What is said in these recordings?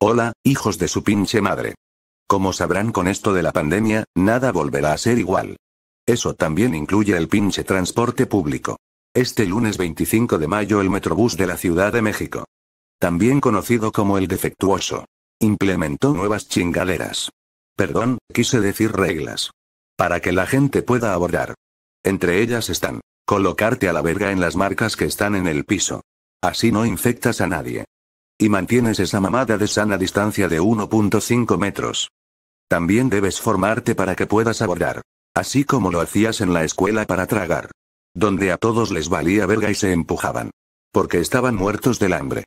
Hola, hijos de su pinche madre. Como sabrán con esto de la pandemia, nada volverá a ser igual. Eso también incluye el pinche transporte público. Este lunes 25 de mayo el Metrobús de la Ciudad de México, también conocido como el defectuoso, implementó nuevas chingaderas. Perdón, quise decir reglas. Para que la gente pueda abordar. Entre ellas están. Colocarte a la verga en las marcas que están en el piso. Así no infectas a nadie. Y mantienes esa mamada de sana distancia de 1.5 metros. También debes formarte para que puedas abordar. Así como lo hacías en la escuela para tragar. Donde a todos les valía verga y se empujaban. Porque estaban muertos del hambre.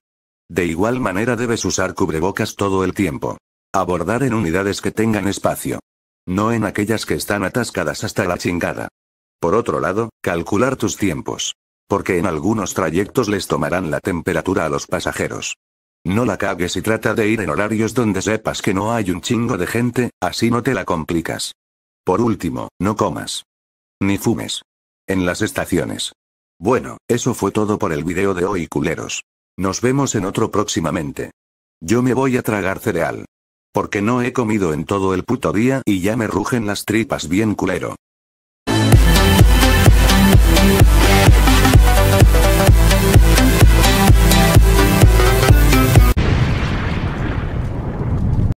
De igual manera debes usar cubrebocas todo el tiempo. Abordar en unidades que tengan espacio. No en aquellas que están atascadas hasta la chingada. Por otro lado, calcular tus tiempos. Porque en algunos trayectos les tomarán la temperatura a los pasajeros. No la cagues y trata de ir en horarios donde sepas que no hay un chingo de gente, así no te la complicas. Por último, no comas. Ni fumes. En las estaciones. Bueno, eso fue todo por el video de hoy culeros. Nos vemos en otro próximamente. Yo me voy a tragar cereal. Porque no he comido en todo el puto día y ya me rugen las tripas bien culero.